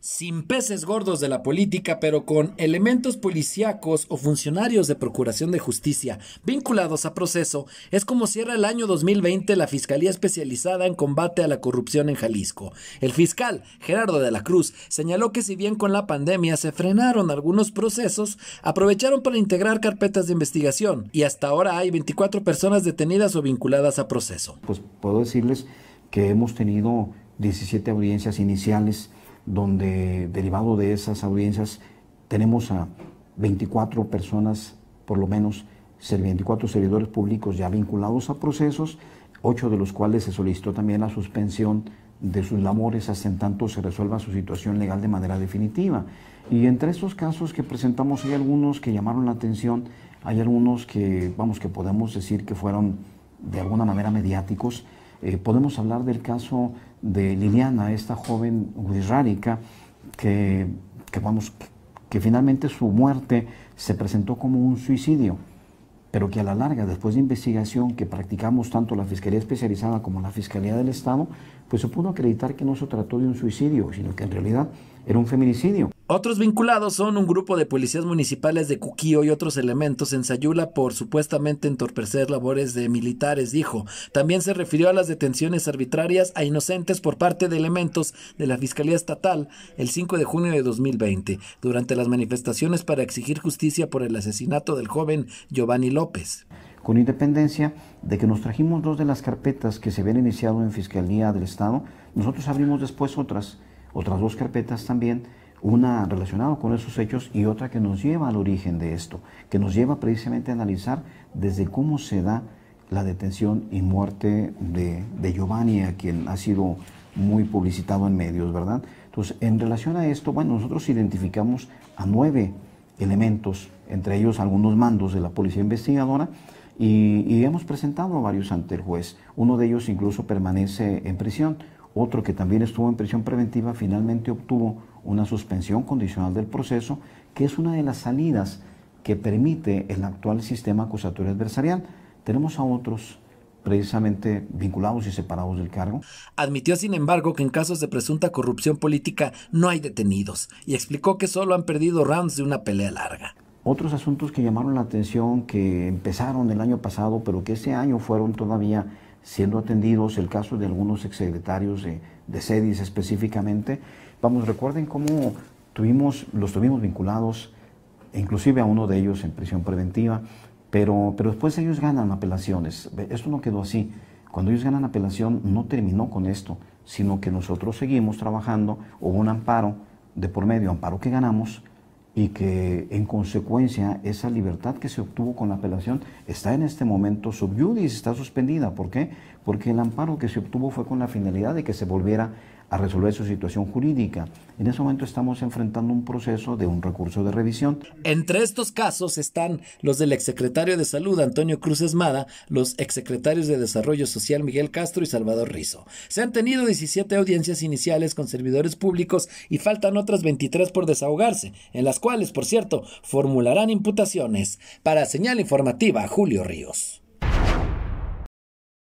Sin peces gordos de la política, pero con elementos policíacos o funcionarios de Procuración de Justicia vinculados a proceso, es como cierra el año 2020 la Fiscalía Especializada en Combate a la Corrupción en Jalisco. El fiscal, Gerardo de la Cruz, señaló que si bien con la pandemia se frenaron algunos procesos, aprovecharon para integrar carpetas de investigación y hasta ahora hay 24 personas detenidas o vinculadas a proceso. Pues puedo decirles que hemos tenido 17 audiencias iniciales donde derivado de esas audiencias tenemos a 24 personas, por lo menos 24 servidores públicos ya vinculados a procesos, ocho de los cuales se solicitó también la suspensión de sus labores hasta en tanto se resuelva su situación legal de manera definitiva. Y entre estos casos que presentamos hay algunos que llamaron la atención, hay algunos que, vamos, que podemos decir que fueron de alguna manera mediáticos, eh, podemos hablar del caso de Liliana, esta joven wixárika, que, vamos, que finalmente su muerte se presentó como un suicidio, pero que a la larga, después de investigación que practicamos tanto la Fiscalía Especializada como la Fiscalía del Estado, pues se pudo acreditar que no se trató de un suicidio, sino que en realidad era un feminicidio. Otros vinculados son un grupo de policías municipales de Cuquío y otros elementos en Sayula por supuestamente entorpecer labores de militares, dijo. También se refirió a las detenciones arbitrarias a inocentes por parte de elementos de la Fiscalía Estatal el 5 de junio de 2020, durante las manifestaciones para exigir justicia por el asesinato del joven Giovanni López con independencia de que nos trajimos dos de las carpetas que se habían iniciado en Fiscalía del Estado, nosotros abrimos después otras, otras dos carpetas también, una relacionada con esos hechos y otra que nos lleva al origen de esto, que nos lleva precisamente a analizar desde cómo se da la detención y muerte de, de Giovanni, a quien ha sido muy publicitado en medios, ¿verdad? Entonces, en relación a esto, bueno, nosotros identificamos a nueve elementos, entre ellos algunos mandos de la policía investigadora, y, hemos presentado a varios ante el juez. Uno de ellos incluso permanece en prisión. Otro que también estuvo en prisión preventiva finalmente obtuvo una suspensión condicional del proceso, que es una de las salidas que permite el actual sistema acusatorio adversarial. Tenemos a otros precisamente vinculados y separados del cargo. Admitió, sin embargo, que en casos de presunta corrupción política no hay detenidos y explicó que solo han perdido rounds de una pelea larga. Otros asuntos que llamaron la atención, que empezaron el año pasado, pero que ese año fueron todavía siendo atendidos, el caso de algunos exsecretarios de, de CEDIS específicamente. Vamos, recuerden cómo tuvimos, los tuvimos vinculados, inclusive a uno de ellos en prisión preventiva, pero, pero después ellos ganan apelaciones. Esto no quedó así. Cuando ellos ganan apelación, no terminó con esto, sino que nosotros seguimos trabajando, hubo un amparo de por medio, amparo que ganamos, y que en consecuencia esa libertad que se obtuvo con la apelación está en este momento subiudis, está suspendida. ¿Por qué? porque el amparo que se obtuvo fue con la finalidad de que se volviera a resolver su situación jurídica. En ese momento estamos enfrentando un proceso de un recurso de revisión. Entre estos casos están los del exsecretario de Salud Antonio Cruz Esmada, los exsecretarios de Desarrollo Social Miguel Castro y Salvador Rizo. Se han tenido 17 audiencias iniciales con servidores públicos y faltan otras 23 por desahogarse, en las cuales, por cierto, formularán imputaciones. Para señal informativa, Julio Ríos.